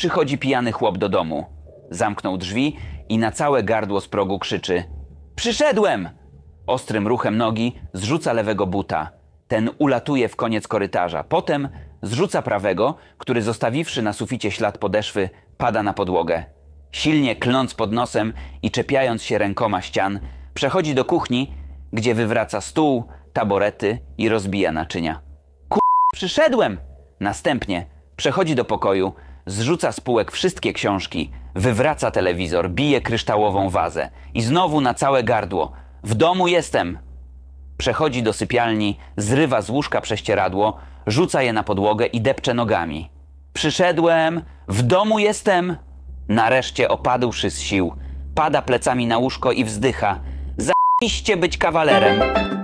Przychodzi pijany chłop do domu. Zamknął drzwi i na całe gardło z progu krzyczy: Przyszedłem! Ostrym ruchem nogi zrzuca lewego buta. Ten ulatuje w koniec korytarza. Potem zrzuca prawego, który zostawiwszy na suficie ślad podeszwy, pada na podłogę. Silnie klnąc pod nosem i czepiając się rękoma ścian, przechodzi do kuchni, gdzie wywraca stół, taborety i rozbija naczynia. Ku... przyszedłem! Następnie Przechodzi do pokoju, zrzuca z półek wszystkie książki, wywraca telewizor, bije kryształową wazę i znowu na całe gardło. W domu jestem! Przechodzi do sypialni, zrywa z łóżka prześcieradło, rzuca je na podłogę i depcze nogami. Przyszedłem! W domu jestem! Nareszcie opadłszy z sił, pada plecami na łóżko i wzdycha. Zajebiście być kawalerem!